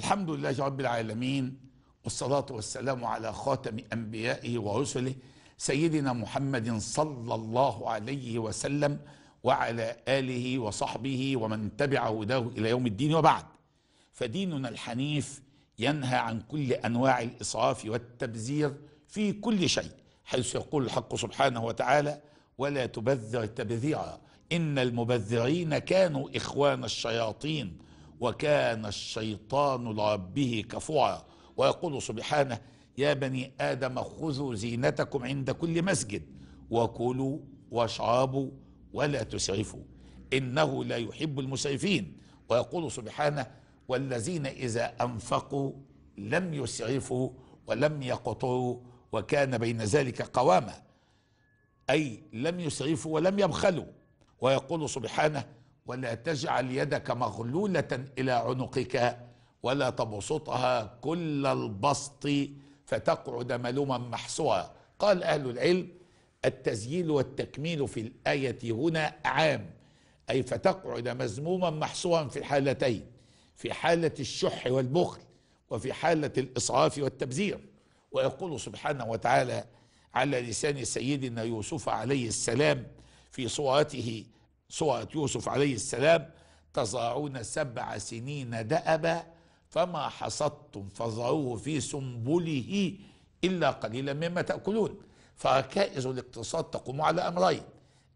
الحمد لله رب العالمين والصلاة والسلام على خاتم أنبيائه ورسله سيدنا محمد صلى الله عليه وسلم وعلى آله وصحبه ومن تبع هداه إلى يوم الدين وبعد فديننا الحنيف ينهى عن كل أنواع الإسراف والتبذير في كل شيء حيث يقول الحق سبحانه وتعالى ولا تبذر تبذيرا إن المبذرين كانوا إخوان الشياطين وكان الشيطان لربه كفورا ويقول سبحانه يا بني آدم خذوا زينتكم عند كل مسجد وكلوا واشربوا ولا تسرفوا إنه لا يحب المسرفين ويقول سبحانه والذين إذا أنفقوا لم يسرفوا ولم يقطروا وكان بين ذلك قواما أي لم يسرفوا ولم يبخلوا ويقول سبحانه ولا تجعل يدك مغلولة إلى عنقك ولا تبسطها كل البسط فتقعد ملوما محسوا قال أهل العلم التزييل والتكميل في الآية هنا عام أي فتقعد مزموما محسوا في الحالتين في حالة الشح والبخل وفي حالة الإسعاف والتبذير ويقول سبحانه وتعالى على لسان سيدنا يوسف عليه السلام في صورته سورة يوسف عليه السلام تزرعون سبع سنين دأبا فما حصدتم فذروه في سنبله إلا قليلا مما تأكلون فركائز الاقتصاد تقوم على أمرين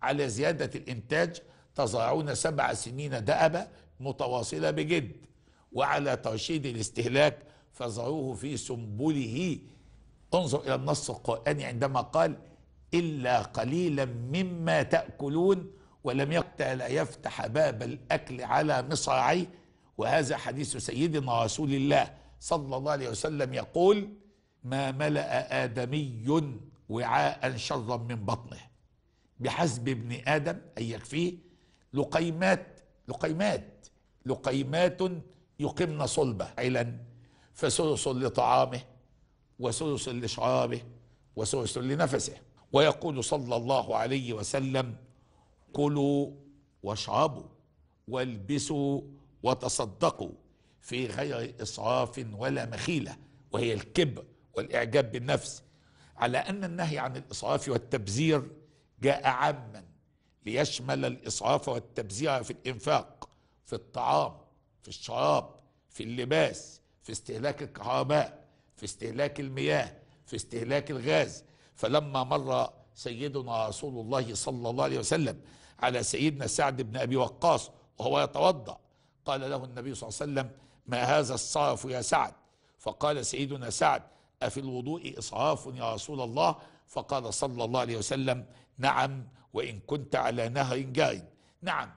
على زيادة الإنتاج تزرعون سبع سنين دأبة متواصلة بجد وعلى ترشيد الاستهلاك فزروه في سنبله انظر إلى النص القرآني عندما قال إلا قليلا مما تأكلون ولم يقتل يفتح باب الأكل على مصاعيه وهذا حديث سيدنا رسول الله صلى الله عليه وسلم يقول ما ملأ آدمي وعاء شرا من بطنه بحسب ابن آدم أن يكفيه لقيمات لقيمات لقيمات يقمن صلبة علا فثلث لطعامه وثلث لشرابه وثلث لنفسه ويقول صلى الله عليه وسلم كلوا واشربوا والبسوا وتصدقوا في غير اسراف ولا مخيله وهي الكبر والاعجاب بالنفس على ان النهي عن الاسراف والتبذير جاء عاما ليشمل الاسراف والتبذير في الانفاق في الطعام في الشراب في اللباس في استهلاك الكهرباء في استهلاك المياه في استهلاك الغاز فلما مر سيدنا رسول الله صلى الله عليه وسلم على سيدنا سعد بن أبي وقاص وهو يتوضأ قال له النبي صلى الله عليه وسلم ما هذا الصرف يا سعد فقال سيدنا سعد أفي الوضوء إصعاف يا رسول الله فقال صلى الله عليه وسلم نعم وإن كنت على نهر جارد نعم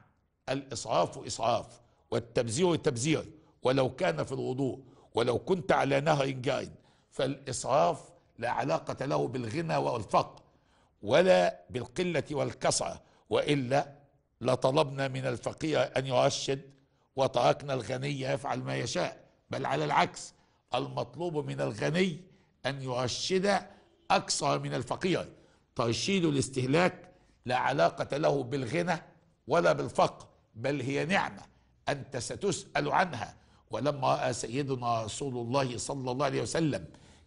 الإصعاف إصعاف والتبذير تبذير ولو كان في الوضوء ولو كنت على نهر جارد فالإصراف لا علاقة له بالغنى والفقر ولا بالقلة والكسرة والا لطلبنا من الفقير ان يرشد وتركنا الغني يفعل ما يشاء بل على العكس المطلوب من الغني ان يرشد اكثر من الفقير ترشيد الاستهلاك لا علاقه له بالغنى ولا بالفقر بل هي نعمه انت ستسال عنها ولما راى سيدنا رسول الله صلى الله عليه وسلم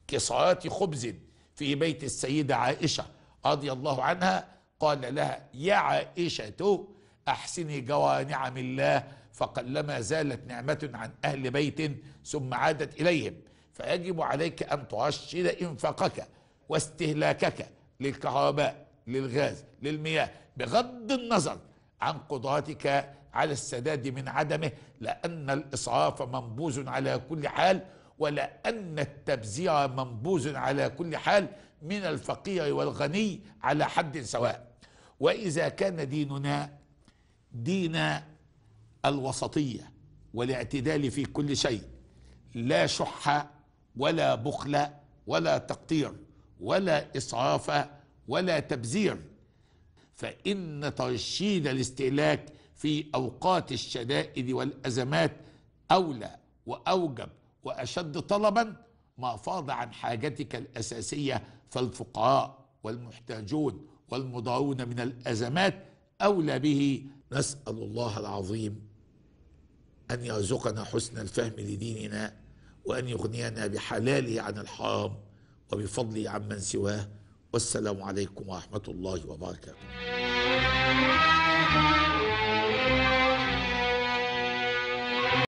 كسرات خبز في بيت السيده عائشه رضي الله عنها قال لها يا عائشة أحسني جوى نعم الله فقلما زالت نعمة عن أهل بيت ثم عادت إليهم فيجب عليك أن ترشد إنفاقك واستهلاكك للكهرباء للغاز للمياه بغض النظر عن قدرتك على السداد من عدمه لأن الإسراف منبوذ على كل حال ولأن التبذير منبوذ على كل حال من الفقير والغني على حد سواء وإذا كان ديننا دين الوسطية والاعتدال في كل شيء لا شح ولا بخل ولا تقطير ولا إسعاف ولا تبذير فإن ترشيد الاستهلاك في أوقات الشدائد والأزمات أولى وأوجب وأشد طلبا ما فاض عن حاجتك الأساسية فالفقراء والمحتاجون والمضاعون من الأزمات أولى به نسأل الله العظيم أن يرزقنا حسن الفهم لديننا وأن يغنينا بحلاله عن الحرام وبفضله عمن سواه والسلام عليكم ورحمة الله وبركاته